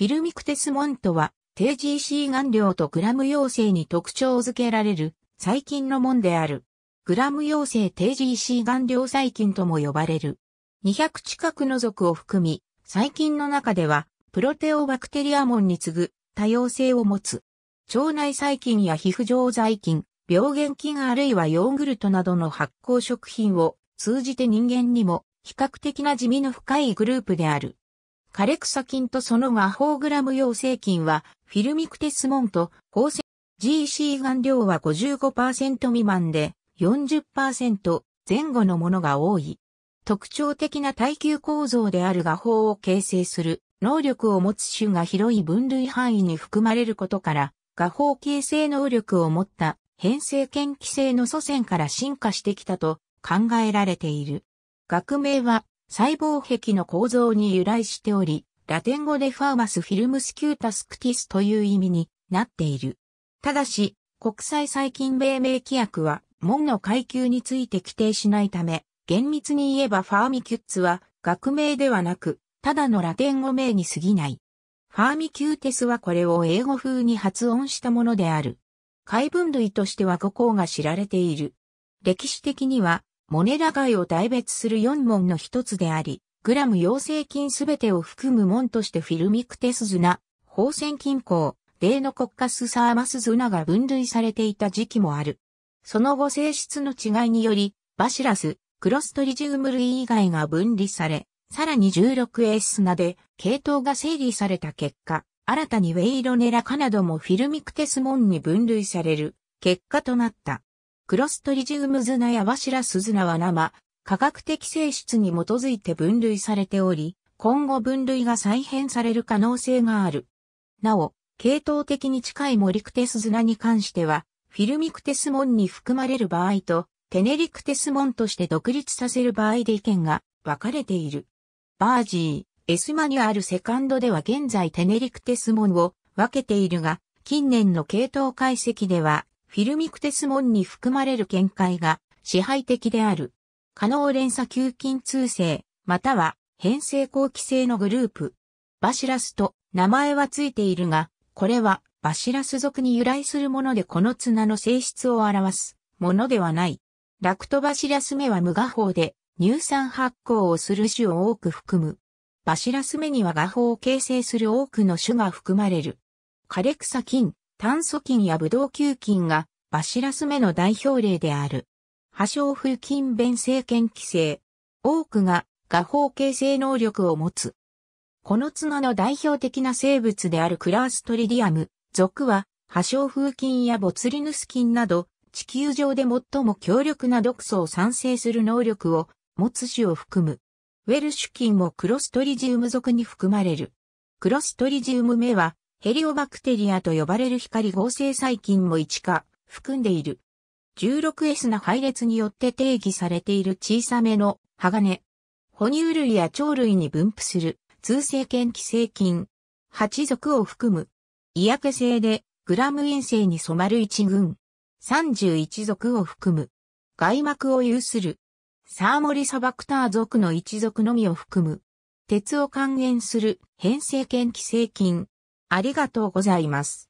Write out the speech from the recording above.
フィルミクテスモントは、低 GC 顔料とグラム陽性に特徴づけられる細菌の門である。グラム陽性低 GC 顔料細菌とも呼ばれる。200近くの属を含み、細菌の中では、プロテオバクテリア門に次ぐ多様性を持つ。腸内細菌や皮膚状、細菌、病原菌あるいはヨーグルトなどの発酵食品を通じて人間にも比較的な地味の深いグループである。カレクサ菌とその画法グラム陽性菌は、フィルミクテスモンと、合成。GC 含量は55%未満で、40%前後のものが多い。特徴的な耐久構造である画法を形成する能力を持つ種が広い分類範囲に含まれることから、画法形成能力を持った変性嫌規性の祖先から進化してきたと考えられている。学名は細胞壁の構造に由来しており、ラテン語でファーマスフィルムスキュータスクティスという意味になっている。ただし、国際細菌命名規約は、門の階級について規定しないため、厳密に言えばファーミキュッツは学名ではなく、ただのラテン語名に過ぎない。ファーミキューテスはこれを英語風に発音したものである。解分類としては5項が知られている。歴史的にはモネライを代別する4門の一つであり、グラム陽性菌すべてを含む門としてフィルミクテスズナ、放線菌ーノコッカスサーマスズナが分類されていた時期もある。その後性質の違いにより、バシラス、クロストリジウム類以外が分離され、さらに 16A ナで系統が整理された結果、新たにウェイロネラカなどもフィルミクテス門に分類される結果となった。クロストリジウムナやワシラスナは生、科学的性質に基づいて分類されており、今後分類が再編される可能性がある。なお、系統的に近いモリクテスズナに関しては、フィルミクテス門に含まれる場合と、テネリクテス門として独立させる場合で意見が分かれている。バージー、エスマニュアルセカンドでは現在テネリクテス門を分けているが、近年の系統解析ではフィルミクテス門に含まれる見解が支配的である。可能連鎖球菌通性、または変性後期性のグループ。バシラスと名前はついているが、これはバシラス属に由来するものでこの綱の性質を表すものではない。ラクトバシラス目は無画法で乳酸発酵をする種を多く含む。バシラス目には画法を形成する多くの種が含まれる。枯れ草菌、炭素菌やブドウ球菌がバシラス目の代表例である。破傷風菌弁性嫌規制。多くが画法形成能力を持つ。この角の代表的な生物であるクラーストリディアム、属は、破傷風菌やボツリヌス菌など、地球上で最も強力な毒素を産生する能力を持つ種を含む。ウェルシュ菌もクロストリジウム属に含まれる。クロストリジウム目はヘリオバクテリアと呼ばれる光合成細菌も一化、含んでいる。16S な配列によって定義されている小さめの鋼。哺乳類や鳥類に分布する通性圏寄生菌。8属を含む。嫌気性でグラム陰性に染まる1群。31属を含む。外膜を有する。サーモリサバクター属の一属のみを含む。鉄を還元する変性圏寄生菌。ありがとうございます。